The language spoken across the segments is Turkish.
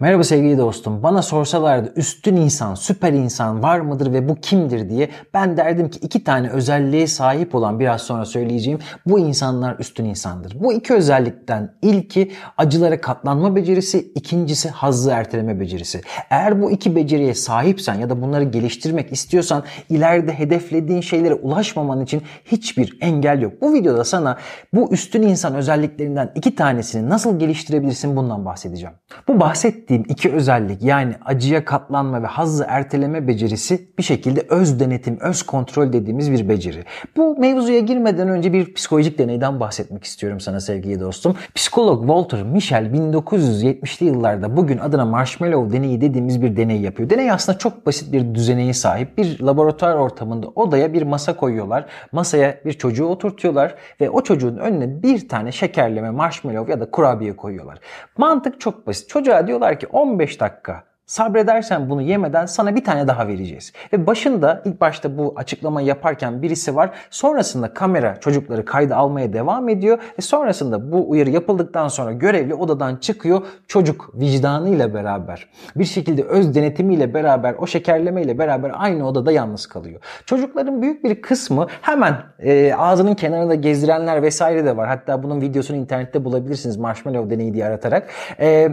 Merhaba sevgili dostum. Bana sorsalardı üstün insan, süper insan var mıdır ve bu kimdir diye ben derdim ki iki tane özelliğe sahip olan biraz sonra söyleyeceğim bu insanlar üstün insandır. Bu iki özellikten ilki acılara katlanma becerisi, ikincisi hazzı erteleme becerisi. Eğer bu iki beceriye sahipsen ya da bunları geliştirmek istiyorsan ileride hedeflediğin şeylere ulaşmaman için hiçbir engel yok. Bu videoda sana bu üstün insan özelliklerinden iki tanesini nasıl geliştirebilirsin bundan bahsedeceğim. Bu bahset bahsettiğim iki özellik yani acıya katlanma ve hazzı erteleme becerisi bir şekilde öz denetim, öz kontrol dediğimiz bir beceri. Bu mevzuya girmeden önce bir psikolojik deneyden bahsetmek istiyorum sana sevgili dostum. Psikolog Walter Michel 1970'li yıllarda bugün adına marshmallow deneyi dediğimiz bir deney yapıyor. Deney aslında çok basit bir düzeneye sahip. Bir laboratuvar ortamında odaya bir masa koyuyorlar. Masaya bir çocuğu oturtuyorlar ve o çocuğun önüne bir tane şekerleme marshmallow ya da kurabiye koyuyorlar. Mantık çok basit. Çocuğa diyorlar diyorlar ki 15 dakika Sabredersen bunu yemeden sana bir tane daha vereceğiz. Ve başında ilk başta bu açıklamayı yaparken birisi var. Sonrasında kamera çocukları kayda almaya devam ediyor. Ve sonrasında bu uyarı yapıldıktan sonra görevli odadan çıkıyor. Çocuk vicdanıyla beraber bir şekilde öz denetimiyle beraber o şekerlemeyle beraber aynı odada yalnız kalıyor. Çocukların büyük bir kısmı hemen e, ağzının kenarında gezdirenler vesaire de var. Hatta bunun videosunu internette bulabilirsiniz marshmallow deneyi diye aratarak. E,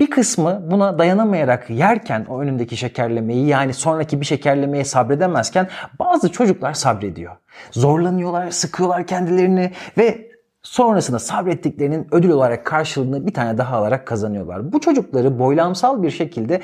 bir kısmı buna dayanamayarak yerken o önündeki şekerlemeyi yani sonraki bir şekerlemeye sabredemezken bazı çocuklar sabrediyor. Zorlanıyorlar, sıkıyorlar kendilerini ve sonrasında sabrettiklerinin ödül olarak karşılığını bir tane daha alarak kazanıyorlar. Bu çocukları boylamsal bir şekilde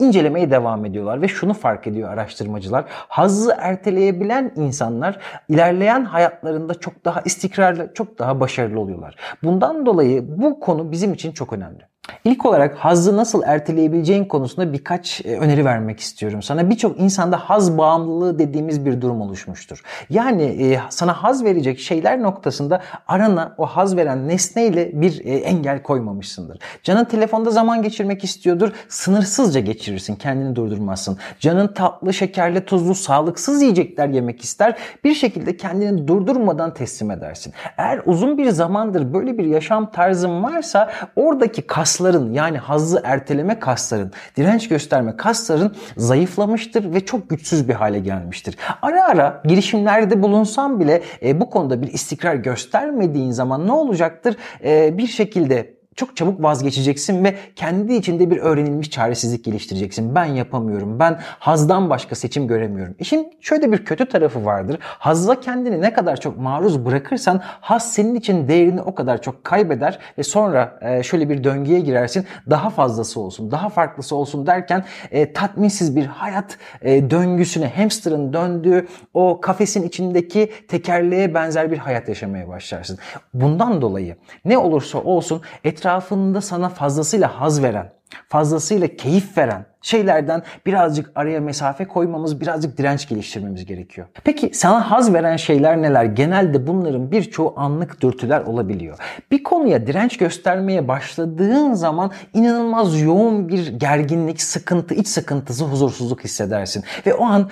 incelemeye devam ediyorlar ve şunu fark ediyor araştırmacılar. Hazzı erteleyebilen insanlar ilerleyen hayatlarında çok daha istikrarlı, çok daha başarılı oluyorlar. Bundan dolayı bu konu bizim için çok önemli. İlk olarak hazzı nasıl erteleyebileceğin konusunda birkaç e, öneri vermek istiyorum sana. Birçok insanda haz bağımlılığı dediğimiz bir durum oluşmuştur. Yani e, sana haz verecek şeyler noktasında arana o haz veren nesneyle bir e, engel koymamışsındır. Canın telefonda zaman geçirmek istiyordur. Sınırsızca geçirirsin. Kendini durdurmazsın. Canın tatlı, şekerli, tuzlu, sağlıksız yiyecekler yemek ister. Bir şekilde kendini durdurmadan teslim edersin. Eğer uzun bir zamandır böyle bir yaşam tarzın varsa oradaki kasları kasların yani hazzı erteleme kasların, direnç gösterme kasların zayıflamıştır ve çok güçsüz bir hale gelmiştir. Ara ara girişimlerde bulunsam bile e, bu konuda bir istikrar göstermediğin zaman ne olacaktır? E, bir şekilde çok çabuk vazgeçeceksin ve kendi içinde bir öğrenilmiş çaresizlik geliştireceksin. Ben yapamıyorum. Ben hazdan başka seçim göremiyorum. İşin şöyle bir kötü tarafı vardır. Hazla kendini ne kadar çok maruz bırakırsan haz senin için değerini o kadar çok kaybeder ve sonra e, şöyle bir döngüye girersin. Daha fazlası olsun, daha farklısı olsun derken e, tatminsiz bir hayat e, döngüsüne hamsterın döndüğü o kafesin içindeki tekerleğe benzer bir hayat yaşamaya başlarsın. Bundan dolayı ne olursa olsun etrafında etrafında sana fazlasıyla haz veren, fazlasıyla keyif veren şeylerden birazcık araya mesafe koymamız, birazcık direnç geliştirmemiz gerekiyor. Peki sana haz veren şeyler neler? Genelde bunların birçoğu anlık dürtüler olabiliyor. Bir konuya direnç göstermeye başladığın zaman inanılmaz yoğun bir gerginlik, sıkıntı, iç sıkıntısı, huzursuzluk hissedersin. Ve o an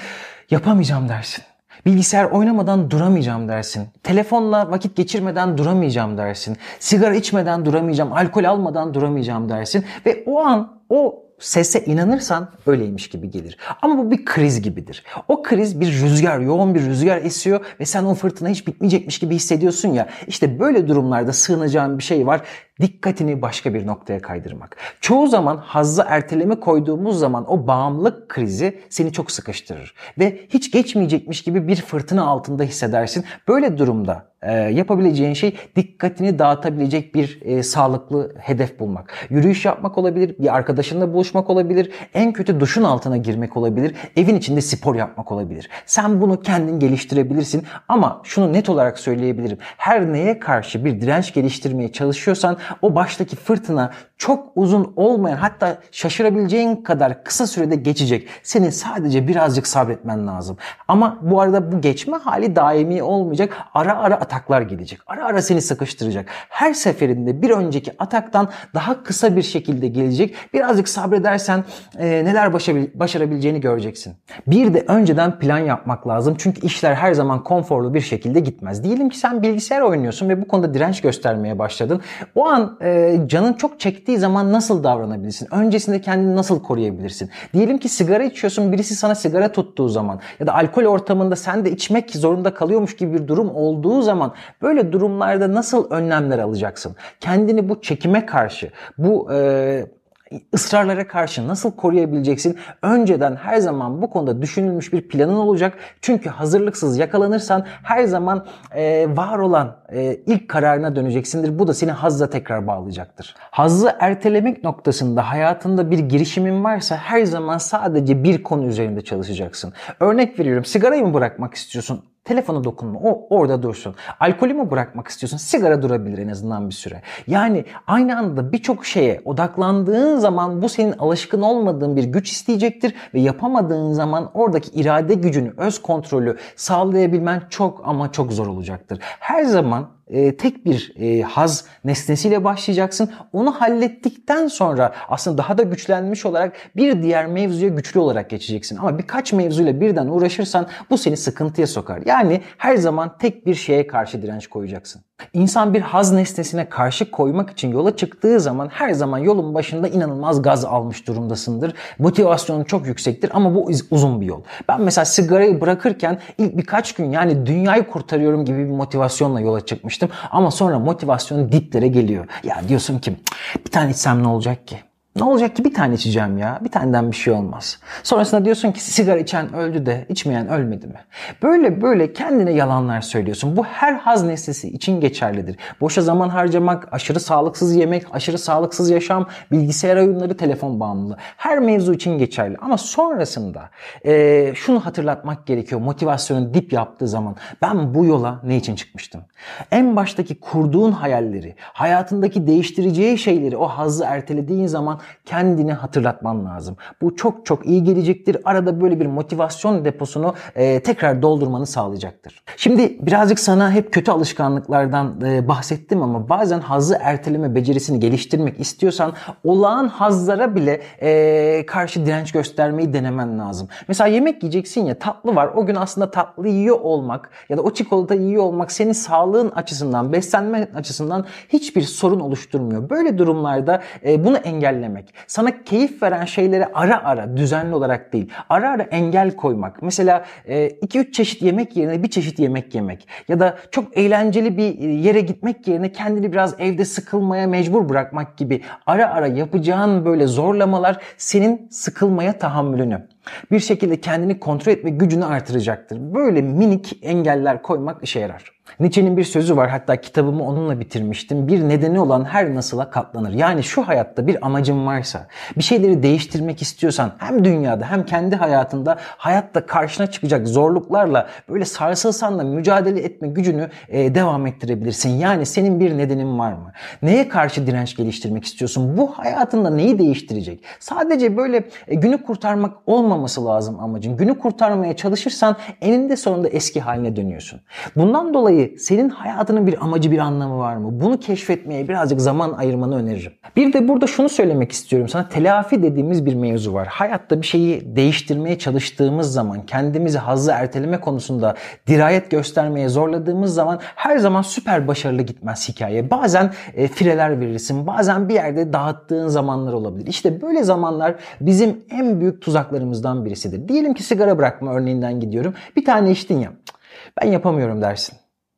yapamayacağım dersin. Bilgisayar oynamadan duramayacağım dersin. Telefonla vakit geçirmeden duramayacağım dersin. Sigara içmeden duramayacağım, alkol almadan duramayacağım dersin ve o an o sese inanırsan öyleymiş gibi gelir. Ama bu bir kriz gibidir. O kriz bir rüzgar, yoğun bir rüzgar esiyor ve sen o fırtına hiç bitmeyecekmiş gibi hissediyorsun ya. İşte böyle durumlarda sığınacağın bir şey var. Dikkatini başka bir noktaya kaydırmak. Çoğu zaman hazza erteleme koyduğumuz zaman o bağımlılık krizi seni çok sıkıştırır. Ve hiç geçmeyecekmiş gibi bir fırtına altında hissedersin. Böyle durumda e, yapabileceğin şey dikkatini dağıtabilecek bir e, sağlıklı hedef bulmak. Yürüyüş yapmak olabilir, bir arkadaşınla buluşmak olabilir, en kötü duşun altına girmek olabilir, evin içinde spor yapmak olabilir. Sen bunu kendin geliştirebilirsin ama şunu net olarak söyleyebilirim. Her neye karşı bir direnç geliştirmeye çalışıyorsan o baştaki fırtına çok uzun olmayan hatta şaşırabileceğin kadar kısa sürede geçecek. Senin sadece birazcık sabretmen lazım. Ama bu arada bu geçme hali daimi olmayacak. Ara ara ataklar gelecek. Ara ara seni sıkıştıracak. Her seferinde bir önceki ataktan daha kısa bir şekilde gelecek. Birazcık sabredersen e, neler başarabileceğini göreceksin. Bir de önceden plan yapmak lazım. Çünkü işler her zaman konforlu bir şekilde gitmez. Diyelim ki sen bilgisayar oynuyorsun ve bu konuda direnç göstermeye başladın. O an e, canın çok çektiği zaman nasıl davranabilirsin? Öncesinde kendini nasıl koruyabilirsin? Diyelim ki sigara içiyorsun birisi sana sigara tuttuğu zaman ya da alkol ortamında sen de içmek zorunda kalıyormuş gibi bir durum olduğu zaman zaman böyle durumlarda nasıl önlemler alacaksın? Kendini bu çekime karşı, bu e, ısrarlara karşı nasıl koruyabileceksin? Önceden her zaman bu konuda düşünülmüş bir planın olacak. Çünkü hazırlıksız yakalanırsan her zaman e, var olan e, ilk kararına döneceksindir. Bu da seni hazza tekrar bağlayacaktır. Hazzı ertelemek noktasında hayatında bir girişimin varsa her zaman sadece bir konu üzerinde çalışacaksın. Örnek veriyorum sigarayı mı bırakmak istiyorsun? Telefona dokunma. O orada dursun. Alkolü mü bırakmak istiyorsun? Sigara durabilir en azından bir süre. Yani aynı anda birçok şeye odaklandığın zaman bu senin alışkın olmadığın bir güç isteyecektir ve yapamadığın zaman oradaki irade gücünü, öz kontrolü sağlayabilmen çok ama çok zor olacaktır. Her zaman e, tek bir e, haz nesnesiyle başlayacaksın. Onu hallettikten sonra aslında daha da güçlenmiş olarak bir diğer mevzuya güçlü olarak geçeceksin. Ama birkaç mevzuyla birden uğraşırsan bu seni sıkıntıya sokar. Yani her zaman tek bir şeye karşı direnç koyacaksın. İnsan bir haz nesnesine karşı koymak için yola çıktığı zaman her zaman yolun başında inanılmaz gaz almış durumdasındır. Motivasyonun çok yüksektir ama bu uzun bir yol. Ben mesela sigarayı bırakırken ilk birkaç gün yani dünyayı kurtarıyorum gibi bir motivasyonla yola çıkmıştım demiştim. Ama sonra motivasyon diplere geliyor. Ya diyorsun ki bir tane içsem ne olacak ki? Ne olacak ki bir tane içeceğim ya. Bir taneden bir şey olmaz. Sonrasında diyorsun ki sigara içen öldü de içmeyen ölmedi mi? Böyle böyle kendine yalanlar söylüyorsun. Bu her haz nesnesi için geçerlidir. Boşa zaman harcamak, aşırı sağlıksız yemek, aşırı sağlıksız yaşam, bilgisayar oyunları, telefon bağımlılığı. Her mevzu için geçerli. Ama sonrasında e, şunu hatırlatmak gerekiyor. Motivasyonun dip yaptığı zaman ben bu yola ne için çıkmıştım? En baştaki kurduğun hayalleri, hayatındaki değiştireceği şeyleri o hazzı ertelediğin zaman kendini hatırlatman lazım. Bu çok çok iyi gelecektir. Arada böyle bir motivasyon deposunu e, tekrar doldurmanı sağlayacaktır. Şimdi birazcık sana hep kötü alışkanlıklardan e, bahsettim ama bazen hazı erteleme becerisini geliştirmek istiyorsan olağan hazlara bile e, karşı direnç göstermeyi denemen lazım. Mesela yemek yiyeceksin ya tatlı var. O gün aslında tatlı yiyor olmak ya da o çikolata yiyor olmak senin sağlığın açısından, beslenme açısından hiçbir sorun oluşturmuyor. Böyle durumlarda e, bunu engellemek vermek, sana keyif veren şeylere ara ara düzenli olarak değil, ara ara engel koymak. Mesela 2-3 e, çeşit yemek yerine bir çeşit yemek yemek ya da çok eğlenceli bir e, yere gitmek yerine kendini biraz evde sıkılmaya mecbur bırakmak gibi ara ara yapacağın böyle zorlamalar senin sıkılmaya tahammülünü bir şekilde kendini kontrol etme gücünü artıracaktır. Böyle minik engeller koymak işe yarar. Nietzsche'nin bir sözü var hatta kitabımı onunla bitirmiştim. Bir nedeni olan her nasıla katlanır. Yani şu hayatta bir amacın varsa, bir şeyleri değiştirmek istiyorsan hem dünyada hem kendi hayatında hayatta karşına çıkacak zorluklarla böyle sarsılsan da mücadele etme gücünü e, devam ettirebilirsin. Yani senin bir nedenin var mı? Neye karşı direnç geliştirmek istiyorsun? Bu hayatında neyi değiştirecek? Sadece böyle e, günü kurtarmak olmaması lazım amacın. Günü kurtarmaya çalışırsan eninde sonunda eski haline dönüyorsun. Bundan dolayı dolayı senin hayatının bir amacı, bir anlamı var mı? Bunu keşfetmeye birazcık zaman ayırmanı öneririm. Bir de burada şunu söylemek istiyorum sana. Telafi dediğimiz bir mevzu var. Hayatta bir şeyi değiştirmeye çalıştığımız zaman, kendimizi hazzı erteleme konusunda dirayet göstermeye zorladığımız zaman her zaman süper başarılı gitmez hikaye. Bazen e, fireler verirsin, bazen bir yerde dağıttığın zamanlar olabilir. İşte böyle zamanlar bizim en büyük tuzaklarımızdan birisidir. Diyelim ki sigara bırakma örneğinden gidiyorum. Bir tane içtin ya. Ben yapamıyorum dersin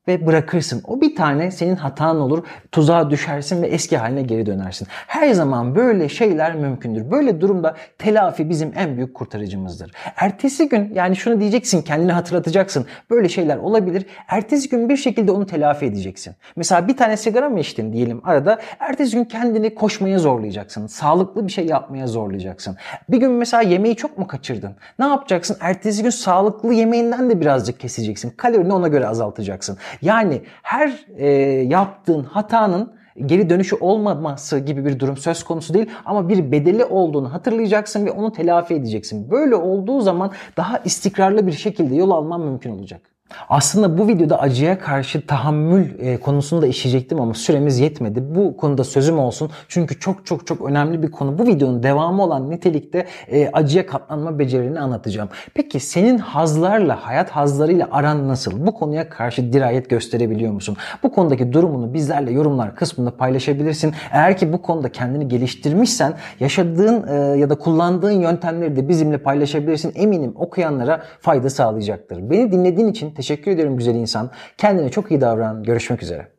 ve bırakırsın. O bir tane senin hatan olur. Tuzağa düşersin ve eski haline geri dönersin. Her zaman böyle şeyler mümkündür. Böyle durumda telafi bizim en büyük kurtarıcımızdır. Ertesi gün yani şunu diyeceksin kendini hatırlatacaksın. Böyle şeyler olabilir. Ertesi gün bir şekilde onu telafi edeceksin. Mesela bir tane sigara mı içtin diyelim arada. Ertesi gün kendini koşmaya zorlayacaksın. Sağlıklı bir şey yapmaya zorlayacaksın. Bir gün mesela yemeği çok mu kaçırdın? Ne yapacaksın? Ertesi gün sağlıklı yemeğinden de birazcık keseceksin. Kalorini ona göre azaltacaksın. Yani her e, yaptığın hatanın geri dönüşü olmaması gibi bir durum söz konusu değil ama bir bedeli olduğunu hatırlayacaksın ve onu telafi edeceksin. Böyle olduğu zaman daha istikrarlı bir şekilde yol alman mümkün olacak. Aslında bu videoda acıya karşı tahammül e, konusunu da işleyecektim ama süremiz yetmedi. Bu konuda sözüm olsun. Çünkü çok çok çok önemli bir konu. Bu videonun devamı olan nitelikte e, acıya katlanma becerilerini anlatacağım. Peki senin hazlarla, hayat hazlarıyla aran nasıl? Bu konuya karşı dirayet gösterebiliyor musun? Bu konudaki durumunu bizlerle yorumlar kısmında paylaşabilirsin. Eğer ki bu konuda kendini geliştirmişsen yaşadığın e, ya da kullandığın yöntemleri de bizimle paylaşabilirsin. Eminim okuyanlara fayda sağlayacaktır. Beni dinlediğin için Teşekkür ederim güzel insan. Kendine çok iyi davran. Görüşmek üzere.